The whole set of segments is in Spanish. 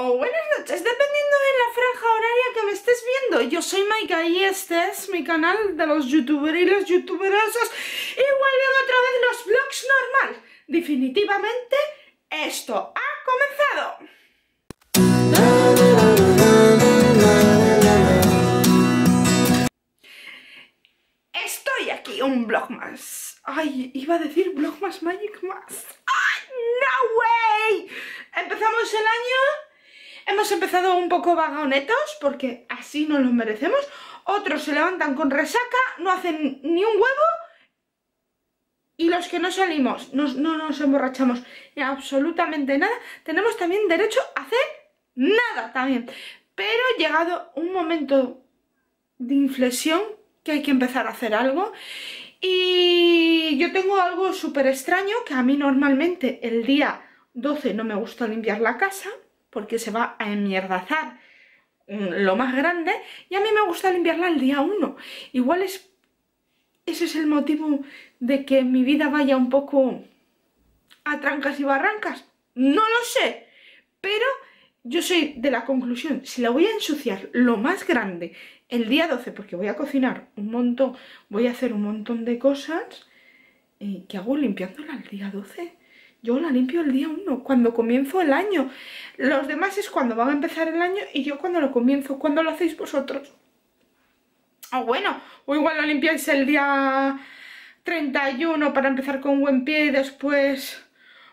o buenas noches, dependiendo de la franja horaria que me estés viendo. Yo soy Maika y este es mi canal de los youtubers y los youtuberosos. Y vuelven otra vez los vlogs normal. Definitivamente, esto ha comenzado. Estoy aquí, un vlog más. Ay, iba a decir vlog más Magic más. ¡Ay, ¡Ah, no way! Empezamos el año Hemos empezado un poco vagonetos porque así no los merecemos. Otros se levantan con resaca, no hacen ni un huevo. Y los que no salimos, no nos emborrachamos absolutamente nada, tenemos también derecho a hacer nada también. Pero ha llegado un momento de inflexión que hay que empezar a hacer algo. Y yo tengo algo súper extraño, que a mí normalmente el día 12 no me gusta limpiar la casa porque se va a enmierdazar mm, lo más grande y a mí me gusta limpiarla el día 1. Igual es ese es el motivo de que mi vida vaya un poco a trancas y barrancas. No lo sé, pero yo soy de la conclusión, si la voy a ensuciar lo más grande el día 12, porque voy a cocinar un montón, voy a hacer un montón de cosas, eh, ¿qué hago limpiándola el día 12? Yo la limpio el día 1, cuando comienzo el año. Los demás es cuando van a empezar el año y yo cuando lo comienzo. ¿Cuándo lo hacéis vosotros? O ah, bueno, o igual lo limpiáis el día 31 para empezar con buen pie y después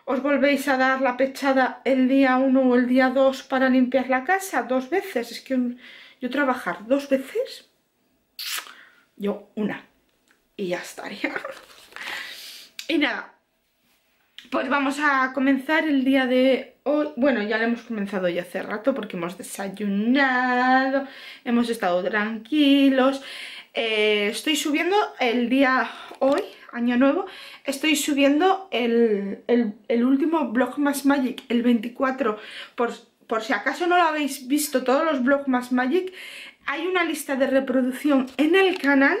os volvéis a dar la pechada el día 1 o el día 2 para limpiar la casa dos veces. Es que yo trabajar dos veces, yo una. Y ya estaría. y nada, pues vamos a comenzar el día de hoy. Bueno, ya lo hemos comenzado ya hace rato porque hemos desayunado, hemos estado tranquilos. Eh, estoy subiendo el día hoy, año nuevo, estoy subiendo el, el, último blog más Magic, el 24, por, por si acaso no lo habéis visto, todos los más Magic, hay una lista de reproducción en el canal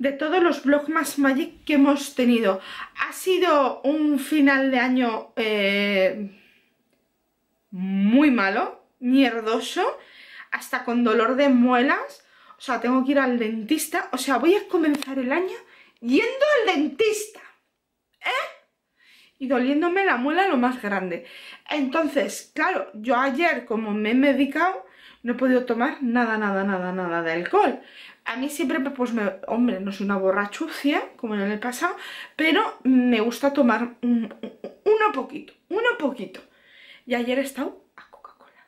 de todos los Vlogmas Magic que hemos tenido. Ha sido un final de año eh, muy malo, mierdoso, hasta con dolor de muelas. O sea, tengo que ir al dentista. O sea, voy a comenzar el año yendo al dentista. ¿Eh? Y doliéndome la muela lo más grande. Entonces, claro, yo ayer como me he medicado, no he podido tomar nada, nada, nada, nada de alcohol. A mí siempre, pues, hombre, no soy una borrachucia, como en el pasado, pero me gusta tomar mm, un, poquito, uno poquito. Y ayer he estado a Coca-Cola.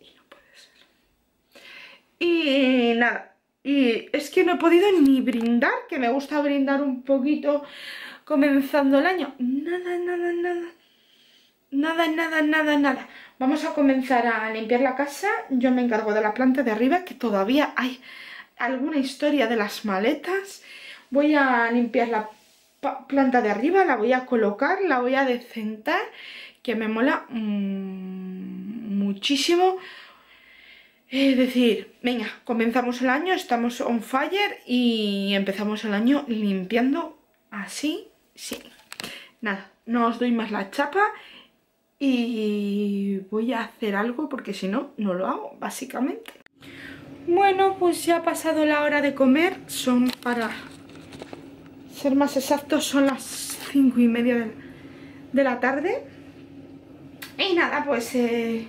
Y no puede ser. Y nada, y es que no he podido ni brindar, que me gusta brindar un poquito comenzando el año. Nada, nada, nada, nada, nada, nada, nada. Vamos a comenzar a limpiar la casa. Yo me encargo de la planta de arriba, que todavía hay alguna historia de las maletas. Voy a limpiar la planta de arriba, la voy a colocar, la voy a decentar, que me mola mm, muchísimo. Es decir, venga, comenzamos el año, estamos on fire y empezamos el año limpiando así, sí. Nada, no os doy más la chapa y voy a hacer algo porque si no, no lo hago, básicamente. Bueno, pues ya ha pasado la hora de comer, son para ser más exactos, son las cinco y media de la tarde. Y nada, pues eh,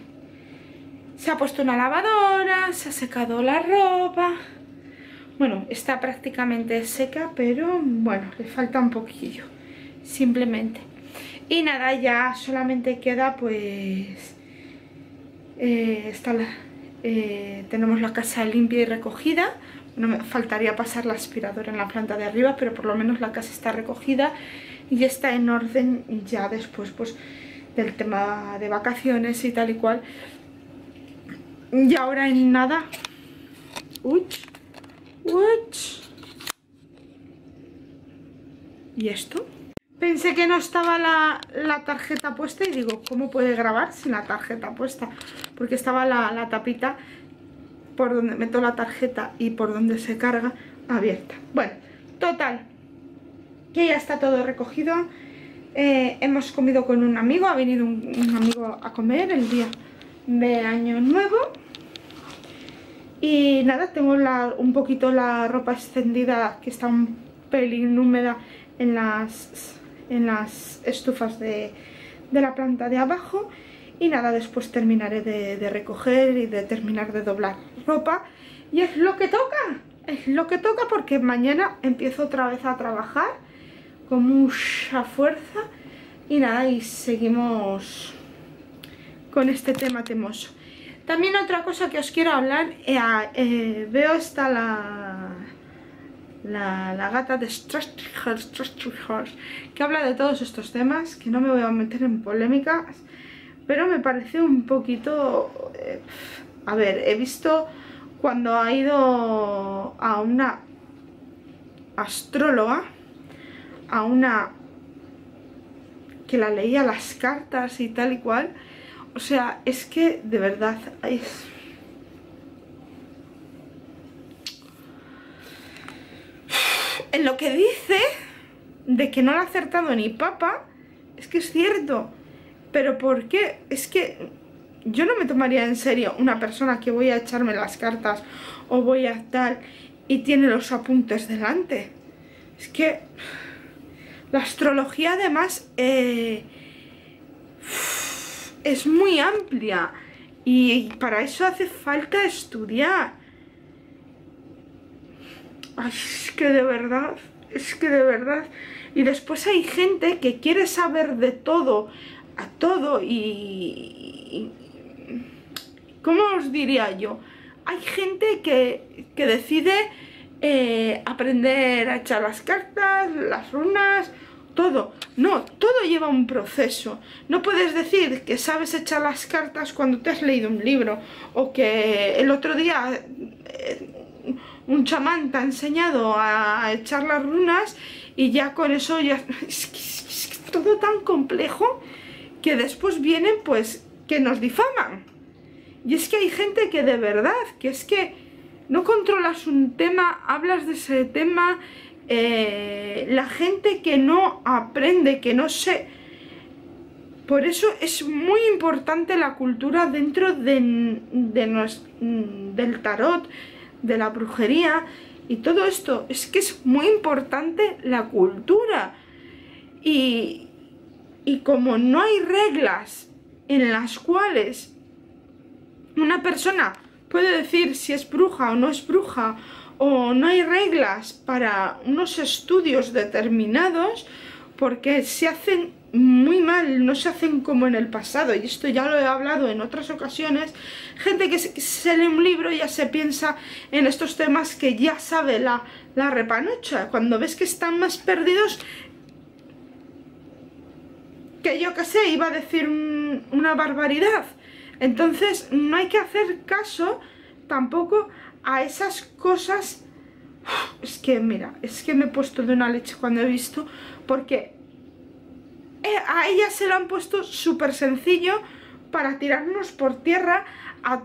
se ha puesto una lavadora, se ha secado la ropa. Bueno, está prácticamente seca, pero bueno, le falta un poquillo, simplemente. Y nada, ya solamente queda pues... Eh, eh, tenemos la casa limpia y recogida. No me faltaría pasar la aspiradora en la planta de arriba, pero por lo menos la casa está recogida y está en orden ya después pues del tema de vacaciones y tal y cual. Y ahora en nada... Uy, uy. ¿Y esto? Pensé que no estaba la, tarjeta puesta y digo, ¿cómo puede grabar sin la tarjeta puesta? Porque estaba la, tapita por donde meto la tarjeta y por donde se carga abierta. Bueno, total, que ya está todo recogido. Eh, hemos comido con un amigo, ha venido un, amigo a comer el día de Año Nuevo. Y nada, tengo un poquito la ropa extendida que está un pelín húmeda en las en las estufas de, la planta de abajo y nada, después terminaré de, recoger y de terminar de doblar ropa y es lo que toca, es lo que toca porque mañana empiezo otra vez a trabajar con mucha fuerza y nada, y seguimos con este tema temoso también otra cosa que os quiero hablar, eh, eh, veo está la la, gata de Strasstrichers, que habla de todos estos temas, que no me voy a meter en polémicas, pero me parece un poquito... Eh, a ver, he visto cuando ha ido a una astróloga, a una que la leía las cartas y tal y cual, o sea, es que de verdad es en lo que dice de que no ha acertado ni papa, es que es cierto. Pero ¿por qué? Es que yo no me tomaría en serio una persona que voy a echarme las cartas o voy a tal y tiene los apuntes delante. Es que la astrología además eh, es muy amplia y para eso hace falta estudiar. Ay, es que de verdad, es que de verdad. Y después hay gente que quiere saber de todo, a todo y... ¿Cómo os diría yo? Hay gente que, que decide eh, aprender a echar las cartas, las runas, todo. No, todo lleva un proceso. No puedes decir que sabes echar las cartas cuando te has leído un libro o que el otro día... Eh, un chamán te ha enseñado a echar las runas y ya con eso ya... Es todo tan complejo que después vienen pues que nos difaman. Y es que hay gente que de verdad, que es que no controlas un tema, hablas de ese tema, eh, la gente que no aprende, que no sé. Por eso es muy importante la cultura dentro de, del tarot, de la brujería y todo esto. Es que es muy importante la cultura. Y, como no hay reglas en las cuales una persona puede decir si es bruja o no es bruja, o no hay reglas para unos estudios determinados, porque se hacen muy mal, no se hacen como en el pasado y esto ya lo he hablado en otras ocasiones gente que se lee un libro ya se piensa en estos temas que ya sabe la, la repanocha cuando ves que están más perdidos que yo que sé, iba a decir una barbaridad entonces no hay que hacer caso tampoco a esas cosas es que mira, es que me he puesto de una leche cuando he visto porque eh, a ella se lo han puesto súper sencillo para tirarnos por tierra a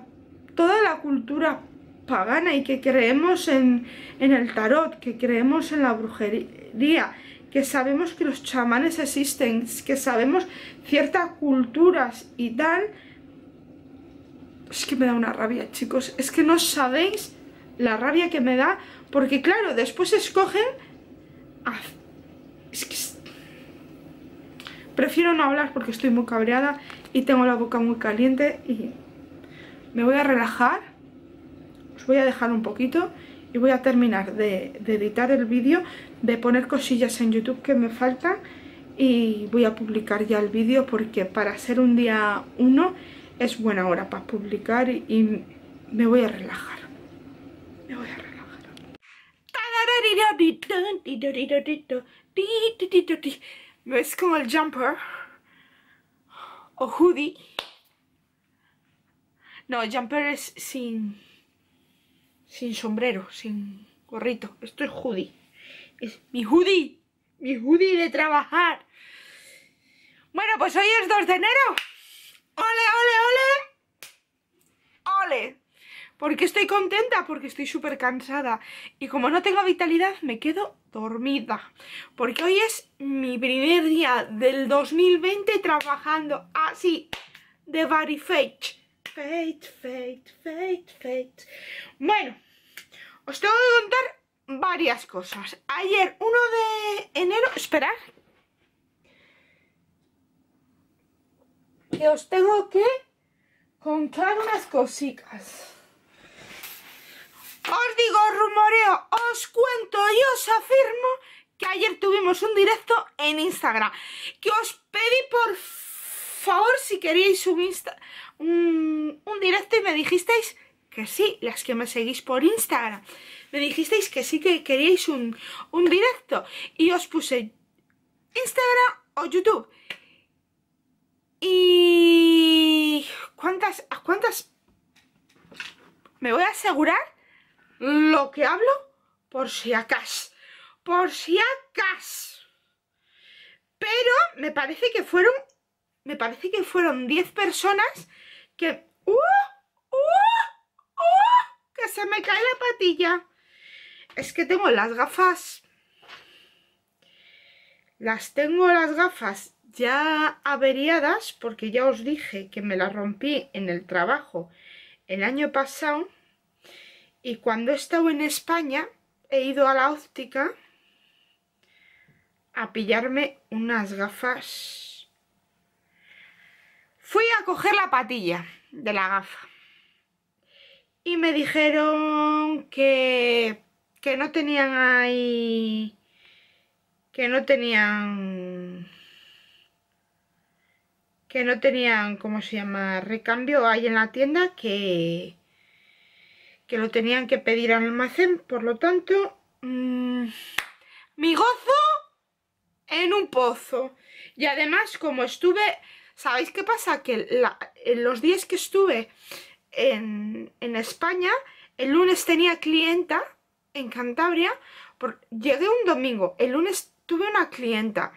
toda la cultura pagana y que creemos en, en el tarot, que creemos en la brujería, que sabemos que los chamanes existen, que sabemos ciertas culturas y tal. Es que me da una rabia, chicos. Es que no sabéis la rabia que me da, porque claro, después escogen... Es que prefiero no hablar porque estoy muy cabreada y tengo la boca muy caliente y me voy a relajar, os voy a dejar un poquito y voy a terminar de, editar el vídeo, de poner cosillas en YouTube que me faltan y voy a publicar ya el vídeo porque para ser un día uno es buena hora para publicar y, y me voy a relajar. Me voy a relajar. ¿Ves como el jumper? O hoodie. No, jumper es sin... Sin sombrero, sin gorrito. Esto es hoodie. Es mi hoodie. Mi hoodie de trabajar. Bueno, pues hoy es 2 de enero. ¡Ole, ole, ole! ¡Ole! ¿Por qué estoy contenta? Porque estoy súper cansada. Y como no tengo vitalidad, me quedo dormida. Porque hoy es mi primer día del 2020 trabajando así, de body fate. Fate, fate, fate, fate. Bueno, os tengo que contar varias cosas. Ayer, 1 de enero... Esperad. Que os tengo que contar unas cositas. Os digo, rumoreo, os cuento y os afirmo que ayer tuvimos un directo en Instagram. Que os pedí por favor si queríais un, Insta un, directo y me dijisteis que sí, las que me seguís por Instagram. Me dijisteis que sí que queríais un, un directo y os puse Instagram o YouTube. Y... ¿Cuántas? ¿Cuántas? Me voy a asegurar lo que hablo por si acaso, por si acaso. Pero me parece que fueron, me parece que fueron 10 personas que... ¡uh! ¡Uh! ¡Uh! ¡Que se me cae la patilla! Es que tengo las gafas... Las tengo las gafas ya averiadas porque ya os dije que me las rompí en el trabajo el año pasado y cuando he estado en España, he ido a la óptica a pillarme unas gafas. Fui a coger la patilla de la gafa. Y me dijeron que, que no tenían ahí... Que no tenían... Que no tenían, ¿cómo se llama? Recambio ahí en la tienda que que lo tenían que pedir al almacén, por lo tanto, mm, mi gozo en un pozo. Y además, como estuve, ¿sabéis qué pasa? Que en los días que estuve en, España, el lunes tenía clienta en Cantabria, llegué un domingo, el lunes tuve una clienta.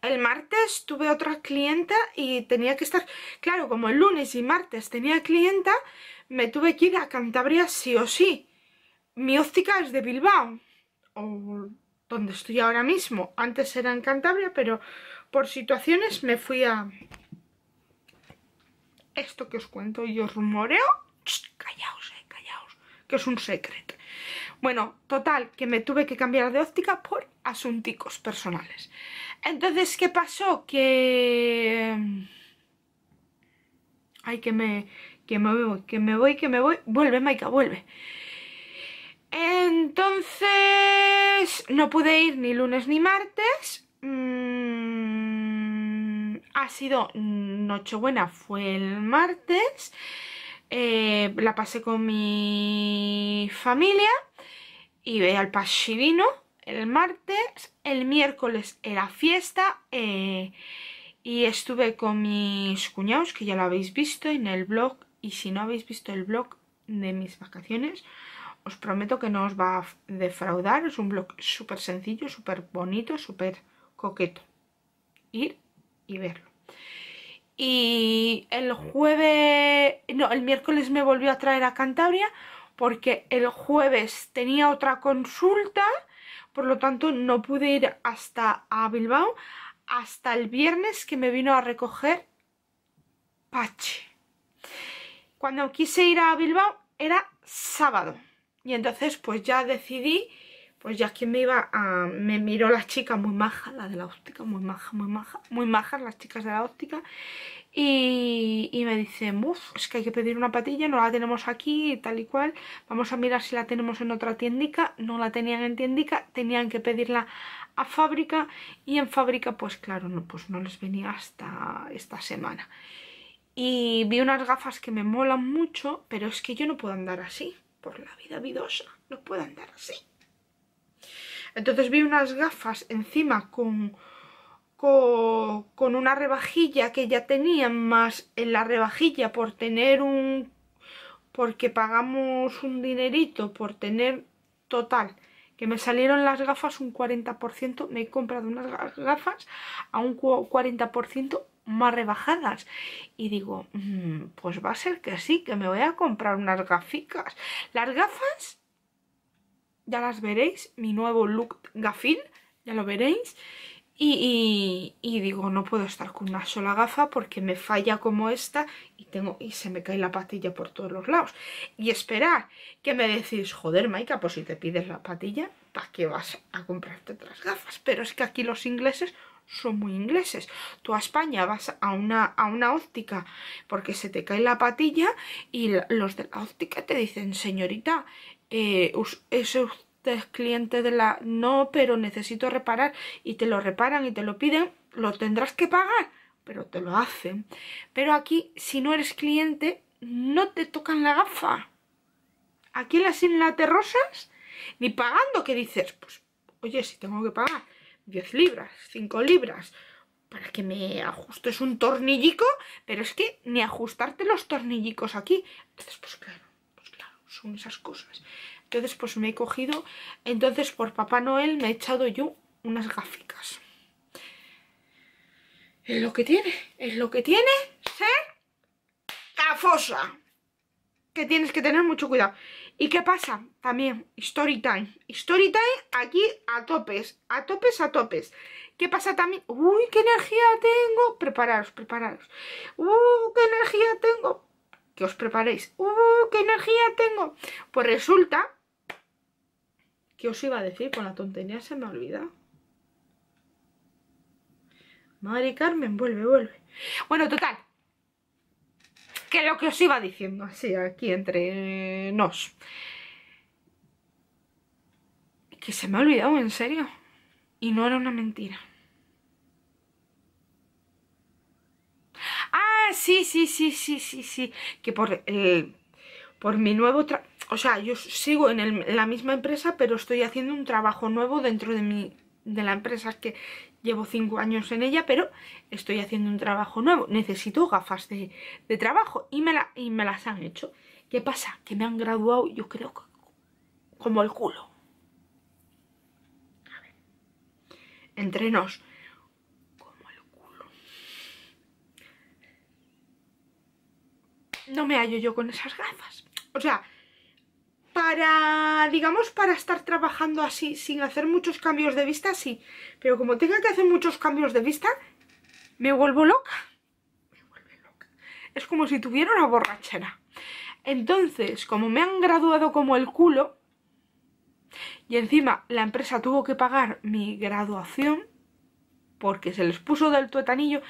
El martes tuve otra clienta y tenía que estar... Claro, como el lunes y martes tenía clienta, me tuve que ir a Cantabria sí o sí. Mi óptica es de Bilbao, o donde estoy ahora mismo. Antes era en Cantabria, pero por situaciones me fui a... Esto que os cuento y os rumoreo, callaos, eh, callaos, que es un secreto. Bueno, total, que me tuve que cambiar de óptica por asunticos personales. Entonces, ¿qué pasó? Que... Hay em, que me, que me voy, que me voy, que me voy. Vuelve, Maika, vuelve. Entonces, no pude ir ni lunes ni martes. Mm, ha sido Nochebuena, fue el martes. Eh, la pasé con mi familia y ve al Pashivino el martes, el miércoles era fiesta eh, y estuve con mis cuñados que ya lo habéis visto en el blog y si no habéis visto el blog de mis vacaciones, os prometo que no os va a defraudar. Es un blog súper sencillo, súper bonito, súper coqueto. Ir y verlo. Y el jueves, no, el miércoles me volvió a traer a Cantabria porque el jueves tenía otra consulta, por lo tanto no pude ir hasta a Bilbao hasta el viernes que me vino a recoger Pache. Cuando quise ir a Bilbao era sábado. Y entonces pues ya decidí, pues ya que me iba a... Me miró la chica muy maja la de la óptica, muy maja muy maja muy majas las chicas de la óptica. Y, me dice uff, es que hay que pedir una patilla, no la tenemos aquí tal y cual. Vamos a mirar si la tenemos en otra tiendica. No la tenían en tiendica, tenían que pedirla a fábrica. Y en fábrica pues claro, no, pues no les venía hasta esta semana. Y vi unas gafas que me molan mucho, pero es que yo no puedo andar así, por la vida vidosa, no puedo andar así. Entonces vi unas gafas encima con, con, una rebajilla que ya tenían, más en la rebajilla por tener un... porque pagamos un dinerito por tener total que me salieron las gafas un 40%, me he comprado unas gafas a un 40% más rebajadas. Y digo, mm, pues va a ser que sí, que me voy a comprar unas gaficas. Las gafas, ya las veréis, mi nuevo look gafín, ya lo veréis. Y, digo, no puedo estar con una sola gafa porque me falla como esta y, tengo, y se me cae la patilla por todos los lados. Y esperar que me decís, joder Maika, pues si te pides la patilla, ¿para qué vas a comprarte otras gafas? Pero es que aquí los ingleses son muy ingleses. Tú a España vas a una, a una óptica porque se te cae la patilla y los de la óptica te dicen, señorita, eh, es usted cliente de la... No, pero necesito reparar y te lo reparan y te lo piden, lo tendrás que pagar, pero te lo hacen. Pero aquí, si no eres cliente, no te tocan la gafa. Aquí las Islas Rosas, ni pagando, que dices, pues, oye, si tengo que pagar, 10 libras, 5 libras, para que me ajustes un tornillico, pero es que ni ajustarte los tornillicos aquí. Entonces, pues claro, pues claro, son esas cosas. Entonces, pues me he cogido, entonces por Papá Noel me he echado yo unas gaficas. Es lo que tiene, es lo que tiene ser cafosa. Que tienes que tener mucho cuidado. ¿Y qué pasa? También, story time. Story time aquí a topes, a topes, a topes. ¿Qué pasa también? ¡Uy, qué energía tengo! Prepararos, prepararos. ¡Uy, qué energía tengo! Que os preparéis. ¡Uy, qué energía tengo! Pues resulta... ¿Qué os iba a decir? Con la tontería se me olvida. Madre Carmen, vuelve, vuelve. Bueno, total, que lo que os iba diciendo, así aquí entre nos. Que se me ha olvidado, en serio. Y no era una mentira. Ah, sí, sí, sí, sí, sí, sí. Que por, eh, por mi nuevo O sea, yo sigo en, la misma empresa, pero estoy haciendo un trabajo nuevo dentro de mi de la empresa que llevo cinco años en ella, pero estoy haciendo un trabajo nuevo. Necesito gafas de, trabajo y me, me las han hecho. ¿Qué pasa? Que me han graduado, yo creo, como el culo. A ver. Entrenos. Como el culo. No me hallo yo con esas gafas. O sea, para, digamos, para estar trabajando así, sin hacer muchos cambios de vista, sí. Pero como tenga que hacer muchos cambios de vista, me vuelvo loca. Me vuelve loca. Es como si tuviera una borrachera. Entonces, como me han graduado como el culo, y encima la empresa tuvo que pagar mi graduación, porque se les puso del tuetanillo.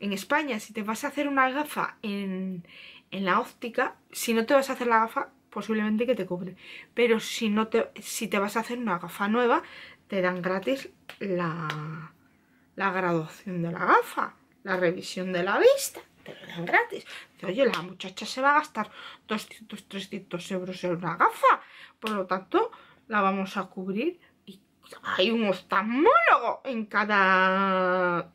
En España, si te vas a hacer una gafa en, en la óptica, si no te vas a hacer la gafa, posiblemente que te cubre. Pero si, no te, si te vas a hacer una gafa nueva, te dan gratis la, la graduación de la gafa, la revisión de la vista, te lo dan gratis. Oye, la muchacha se va a gastar 200, 300 euros en una gafa, por lo tanto, la vamos a cubrir. Y hay un oftalmólogo en cada...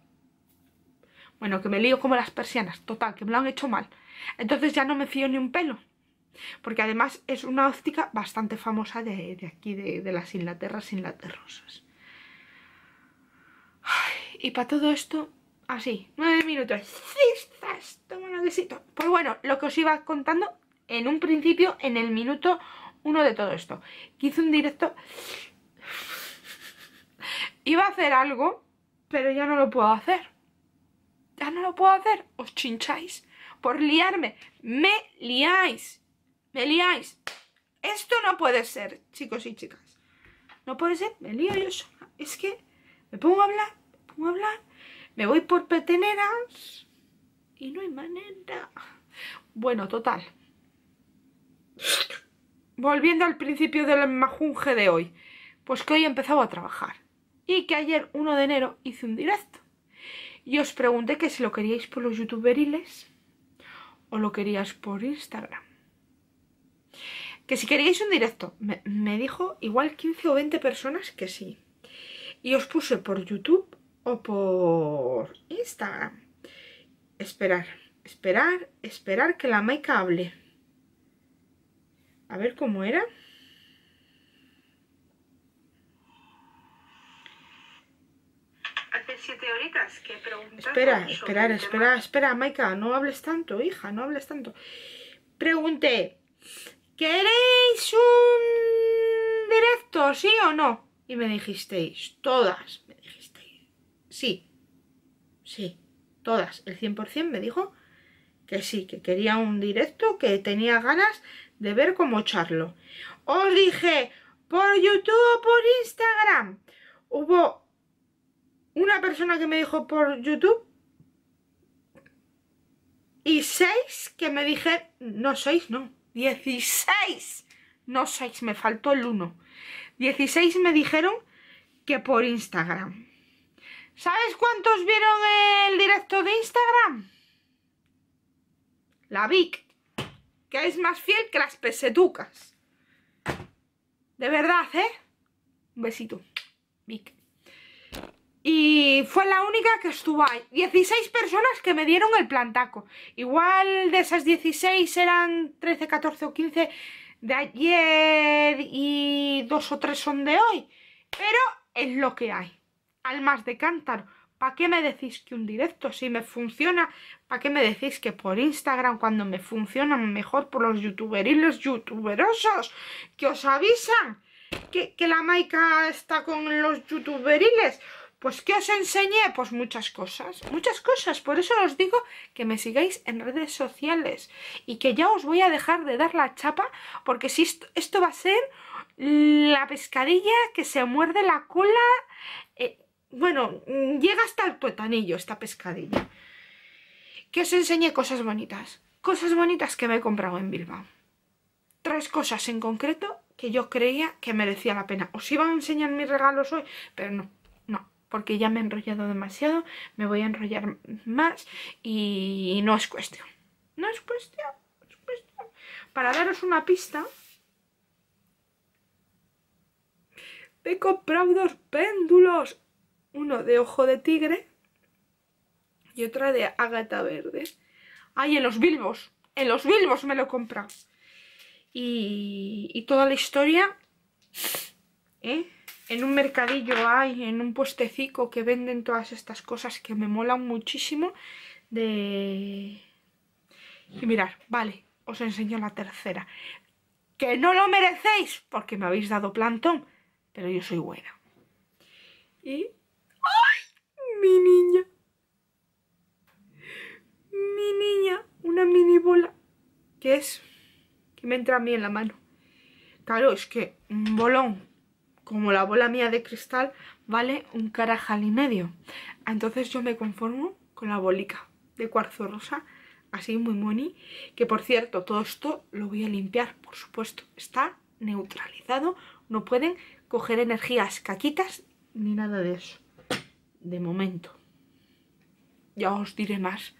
Bueno, que me lío como las persianas, total, que me lo han hecho mal. Entonces ya no me fío ni un pelo porque además es una óptica bastante famosa de, aquí, de, de, las Inglaterras Inglaterrosas. y para todo esto, así, nueve minutos, toma un besito. Pues bueno, lo que os iba contando en un principio, en el minuto uno de todo esto, que hice un directo, iba a hacer algo, pero ya no lo puedo hacer. Ya no lo puedo hacer, os chincháis por liarme, me liáis. Me liáis. Esto no puede ser, chicos y chicas. No puede ser, me lío yo Es que me pongo a hablar, me pongo a hablar, me voy por peteneras y no hay manera. Bueno, total. Volviendo al principio del majunje de hoy. Pues que hoy he empezado a trabajar. Y que ayer, 1 de enero, hice un directo. Y os pregunté que si lo queríais por los youtuberiles o lo queríais por Instagram si queríais un directo, me, dijo igual 15 o 20 personas que sí. Y os puse por YouTube o por Instagram. Esperar, esperar, esperar que la Maika hable. A ver cómo era. Hace siete horitas que Espera, espera espera, espera, Maika, no hables tanto, hija, no hables tanto. Pregunté, ¿Queréis un directo, sí o no? Y me dijisteis, todas, me dijisteis, sí, sí, todas, el 100% me dijo que sí, que quería un directo, que tenía ganas de ver cómo charlo. Os dije, por YouTube o por Instagram, hubo una persona que me dijo por YouTube y seis que me dijeron, no, seis no 16. No 6, me faltó el 1. 16 me dijeron que por Instagram. ¿Sabes cuántos vieron el directo de Instagram? La Vic, que es más fiel que las pesetucas. De verdad, ¿eh? Un besito. Vic. Y fue la única que estuvo ahí. 16 personas que me dieron el plantaco. Igual de esas 16 eran 13, 14 o 15 de ayer y dos o tres son de hoy. Pero es lo que hay. Almas de cántaro. ¿Para qué me decís que un directo si me funciona? ¿Para qué me decís que por Instagram cuando me funcionan mejor por los youtuberiles youtuberosos que os avisan que, que la maica está con los youtuberiles? Pues que os enseñé? Pues muchas cosas, muchas cosas. Por eso os digo que me sigáis en redes sociales y que ya os voy a dejar de dar la chapa porque si esto, va a ser la pescadilla que se muerde la cola... Eh, bueno, llega hasta el tuetanillo esta pescadilla. Que os enseñé cosas bonitas, cosas bonitas que me he comprado en Bilbao. Tres cosas en concreto que yo creía que merecía la pena. Os iba a enseñar mis regalos hoy, pero no porque ya me he enrollado demasiado, me voy a enrollar más y no es cuestión. No es cuestión, Para daros una pista, he comprado dos péndulos. Uno de ojo de tigre y otra de ágata verde. ¡Ay, en los Bilbos! En los Bilbos me lo he comprado. Y, y toda la historia... ¿Eh? en un mercadillo hay, en un puestecico que venden todas estas cosas que me molan muchísimo de... Y mirar, vale, os enseño la tercera. Que no lo merecéis porque me habéis dado plantón, pero yo soy buena. Y... ¡Ay! Mi niña. Mi niña, una mini bola que es... que me entra a mí en la mano. Claro, es que un bolón como la bola mía de cristal vale un carajal y medio. Entonces yo me conformo con la bolica de cuarzo rosa, así muy moni, que por cierto, todo esto lo voy a limpiar, por supuesto, está neutralizado, no pueden coger energías caquitas ni nada de eso, de momento. Ya os diré más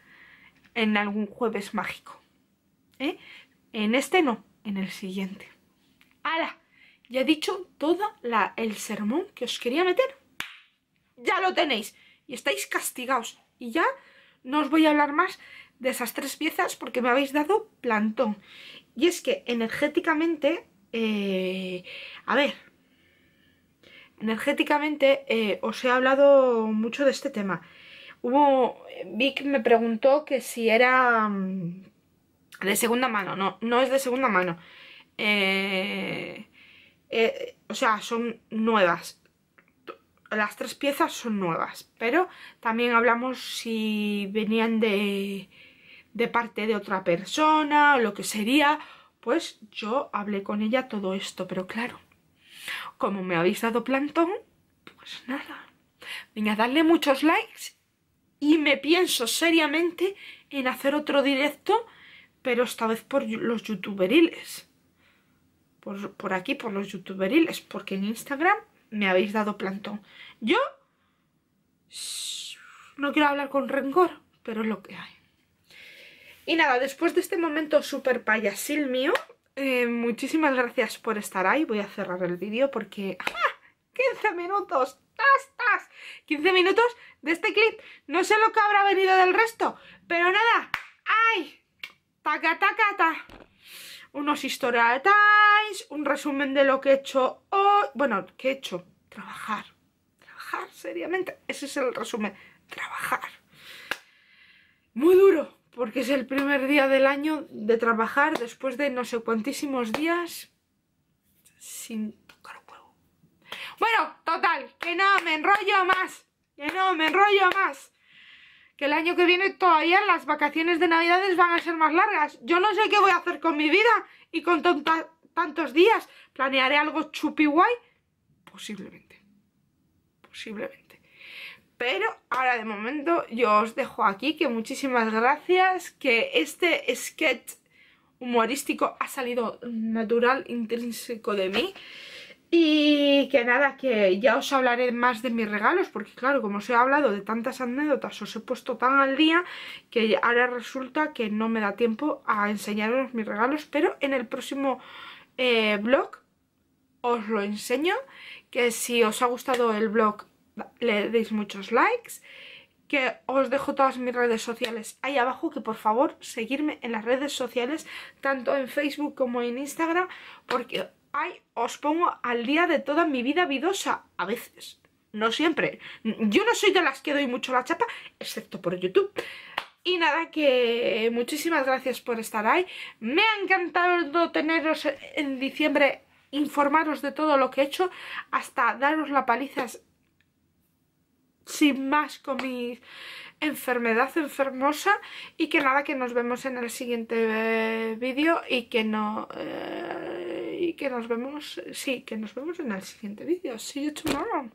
en algún jueves mágico. ¿Eh? En este no, en el siguiente. ¡Hala! Ya he dicho todo el sermón que os quería meter. Ya lo tenéis. Y estáis castigados. Y ya no os voy a hablar más de esas tres piezas porque me habéis dado plantón. Y es que energéticamente, eh, a ver, energéticamente eh, os he hablado mucho de este tema. Hubo, Vic me preguntó que si era mm, de segunda mano, no, no es de segunda mano. Eh, eh, o sea, son nuevas. Las tres piezas son nuevas, pero también hablamos si venían de, de parte de otra persona o lo que sería. Pues yo hablé con ella todo esto, pero claro, como me habéis dado plantón, pues nada. Venga, darle muchos likes y me pienso seriamente en hacer otro directo, pero esta vez por los youtuberiles por, aquí, por los youtuberiles, porque en Instagram me habéis dado plantón. Yo no quiero hablar con rencor, pero es lo que hay. Y nada, después de este momento Super payasil mío, eh, muchísimas gracias por estar ahí. Voy a cerrar el vídeo porque... ¡Ah! 15 minutos, ¡Tas, tas! 15 minutos de este clip. No sé lo que habrá venido del resto, pero nada. ¡Ay! ¡Taca, taca, cata unos historial times, un resumen de lo que he hecho hoy, bueno, ¿qué he hecho? Trabajar, trabajar seriamente, ese es el resumen, trabajar. Muy duro, porque es el primer día del año de trabajar después de no sé cuantísimos días sin tocar un huevo. Bueno, total, que no me enrollo más, que no me enrollo más que el año que viene todavía las vacaciones de navidades van a ser más largas. Yo no sé qué voy a hacer con mi vida y con tantos días. ¿Planearé algo chupi guay? Posiblemente. Posiblemente. Pero ahora de momento yo os dejo aquí, que muchísimas gracias, que este sketch humorístico ha salido natural, intrínseco de mí. Y que nada, que ya os hablaré más de mis regalos, porque claro, como os he hablado de tantas anécdotas, os he puesto tan al día, que ahora resulta que no me da tiempo a enseñaros mis regalos, pero en el próximo vlog eh, blog os lo enseño, que si os ha gustado el blog le deis muchos likes, que os dejo todas mis redes sociales ahí abajo, que por favor seguirme en las redes sociales, tanto en Facebook como en Instagram, porque ay, os pongo al día de toda mi vida vidosa, a veces, no siempre. Yo no soy de las que doy mucho la chapa, excepto por YouTube. Y nada, que muchísimas gracias por estar ahí. Me ha encantado teneros en diciembre, informaros de todo lo que he hecho, hasta daros la paliza sin más con mi enfermedad enfermosa y que nada, que nos vemos en el siguiente eh, vídeo y que no... Eh, que nos vemos, sí, que nos vemos en el siguiente vídeo. See you tomorrow.